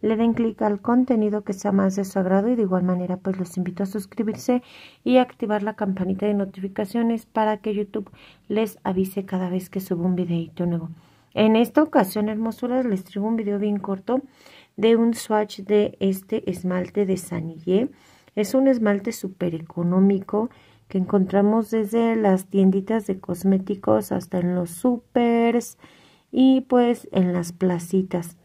le den clic al contenido que sea más de su agrado y de igual manera pues los invito a suscribirse y activar la campanita de notificaciones para que YouTube les avise cada vez que subo un videito nuevo. En esta ocasión, hermosuras, les traigo un video bien corto de un swatch de este esmalte de sanille Es un esmalte súper económico que encontramos desde las tienditas de cosméticos hasta en los supers y pues en las placitas.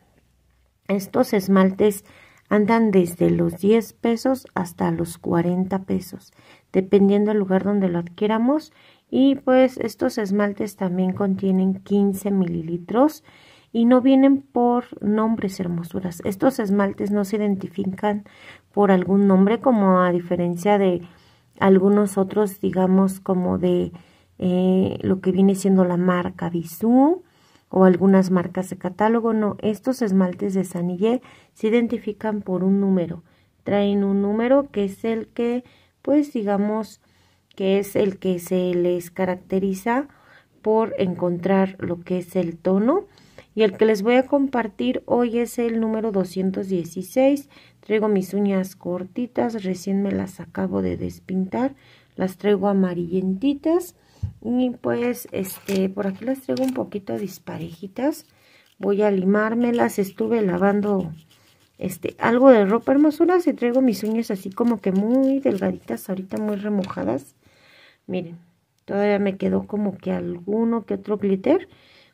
Estos esmaltes andan desde los 10 pesos hasta los 40 pesos, dependiendo del lugar donde lo adquiramos. Y pues estos esmaltes también contienen 15 mililitros y no vienen por nombres hermosuras. Estos esmaltes no se identifican por algún nombre, como a diferencia de algunos otros, digamos, como de eh, lo que viene siendo la marca Bisú o algunas marcas de catálogo, no, estos esmaltes de Sanillé se identifican por un número, traen un número que es el que, pues digamos, que es el que se les caracteriza por encontrar lo que es el tono y el que les voy a compartir hoy es el número 216. Traigo mis uñas cortitas, recién me las acabo de despintar, las traigo amarillentitas y pues, este, por aquí las traigo un poquito disparejitas. Voy a limármelas. Estuve lavando este, algo de ropa hermosura. Y traigo mis uñas así como que muy delgaditas, ahorita muy remojadas. Miren, todavía me quedó como que alguno que otro glitter.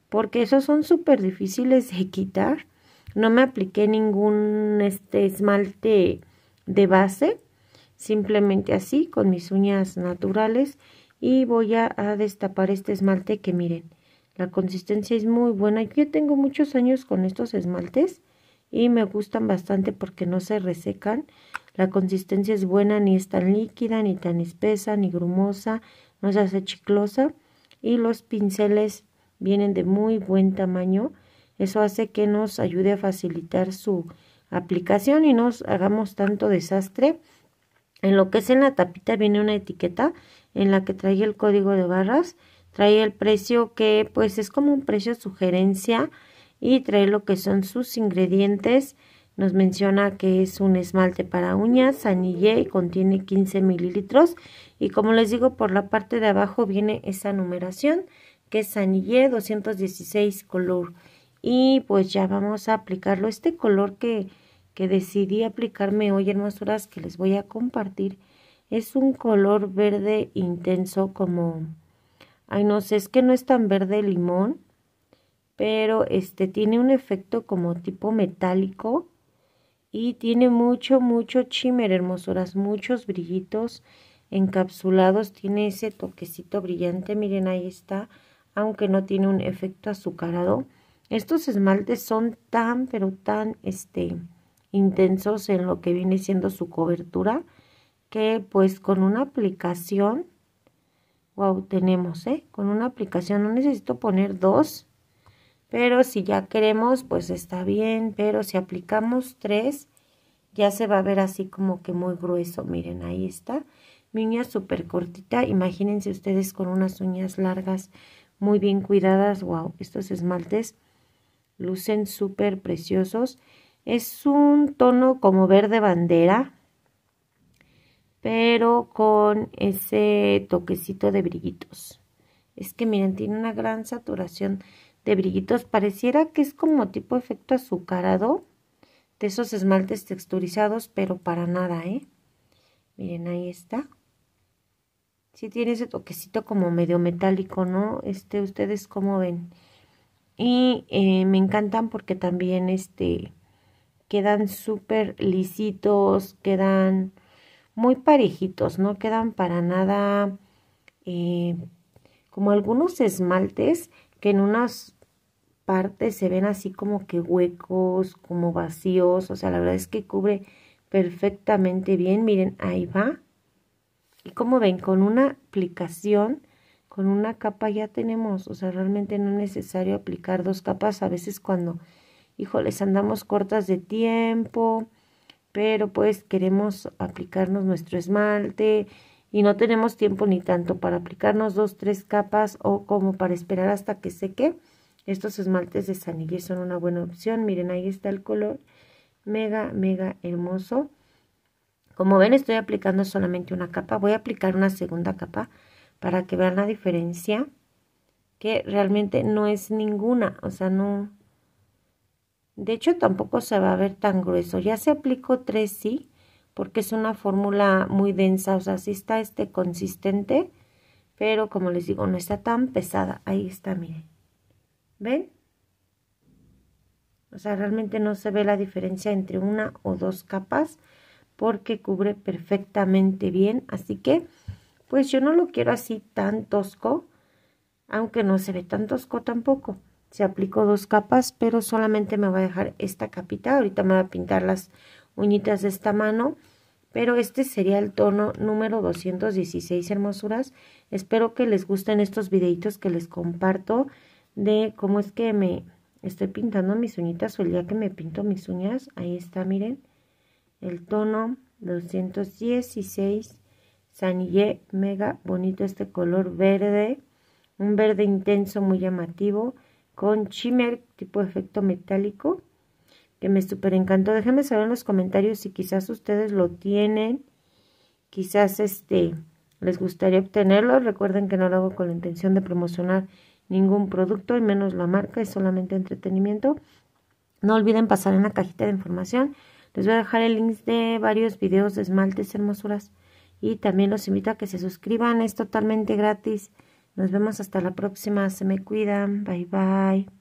Porque esos son súper difíciles de quitar. No me apliqué ningún este, esmalte de base. Simplemente así, con mis uñas naturales y voy a, destapar este esmalte que miren la consistencia es muy buena yo tengo muchos años con estos esmaltes y me gustan bastante porque no se resecan la consistencia es buena ni es tan líquida ni tan espesa ni grumosa no se hace chiclosa y los pinceles vienen de muy buen tamaño eso hace que nos ayude a facilitar su aplicación y no hagamos tanto desastre en lo que es en la tapita viene una etiqueta en la que trae el código de barras, trae el precio que pues es como un precio sugerencia y trae lo que son sus ingredientes. Nos menciona que es un esmalte para uñas, anillé y contiene 15 mililitros. Y como les digo, por la parte de abajo viene esa numeración que es anillé 216 color. Y pues ya vamos a aplicarlo. Este color que, que decidí aplicarme hoy, hermosuras, que les voy a compartir, es un color verde intenso como... Ay, no sé, es que no es tan verde limón, pero este tiene un efecto como tipo metálico y tiene mucho, mucho chimer hermosuras, muchos brillitos encapsulados, tiene ese toquecito brillante, miren ahí está, aunque no tiene un efecto azucarado. Estos esmaltes son tan, pero tan, este, intensos en lo que viene siendo su cobertura, que pues con una aplicación, wow, tenemos, ¿eh? Con una aplicación no necesito poner dos, pero si ya queremos, pues está bien, pero si aplicamos tres, ya se va a ver así como que muy grueso, miren, ahí está. Mi uña súper cortita, imagínense ustedes con unas uñas largas, muy bien cuidadas, wow, estos esmaltes lucen súper preciosos. Es un tono como verde bandera, pero con ese toquecito de brillitos. Es que miren, tiene una gran saturación de brillitos. Pareciera que es como tipo efecto azucarado de esos esmaltes texturizados, pero para nada, ¿eh? Miren, ahí está. Sí tiene ese toquecito como medio metálico, ¿no? Este, ustedes como ven. Y eh, me encantan porque también, este, quedan súper lisitos, quedan muy parejitos, no quedan para nada eh, como algunos esmaltes que en unas partes se ven así como que huecos, como vacíos, o sea, la verdad es que cubre perfectamente bien, miren, ahí va. Y como ven, con una aplicación, con una capa ya tenemos, o sea, realmente no es necesario aplicar dos capas, a veces cuando, híjoles, andamos cortas de tiempo, pero pues queremos aplicarnos nuestro esmalte y no tenemos tiempo ni tanto para aplicarnos dos, tres capas o como para esperar hasta que seque. Estos esmaltes de Sanille son una buena opción. Miren, ahí está el color. Mega, mega hermoso. Como ven, estoy aplicando solamente una capa. Voy a aplicar una segunda capa para que vean la diferencia. Que realmente no es ninguna. O sea, no, de hecho, tampoco se va a ver tan grueso. Ya se aplicó tres, sí, porque es una fórmula muy densa. O sea, sí está este consistente, pero como les digo, no está tan pesada. Ahí está, miren. ¿Ven? O sea, realmente no se ve la diferencia entre una o dos capas porque cubre perfectamente bien. Así que, pues yo no lo quiero así tan tosco, aunque no se ve tan tosco tampoco se aplicó dos capas, pero solamente me voy a dejar esta capita. Ahorita me voy a pintar las uñitas de esta mano, pero este sería el tono número 216, hermosuras. Espero que les gusten estos videitos que les comparto de cómo es que me estoy pintando mis uñitas o el día que me pinto mis uñas. Ahí está, miren, el tono 216, Sanillé, mega bonito este color verde, un verde intenso muy llamativo con shimmer tipo efecto metálico que me super encantó. Déjenme saber en los comentarios si quizás ustedes lo tienen, quizás este les gustaría obtenerlo. Recuerden que no lo hago con la intención de promocionar ningún producto y menos la marca, es solamente entretenimiento. No olviden pasar en la cajita de información. Les voy a dejar el link de varios videos de esmaltes hermosuras y también los invito a que se suscriban, es totalmente gratis. Nos vemos hasta la próxima. Se me cuidan. Bye bye.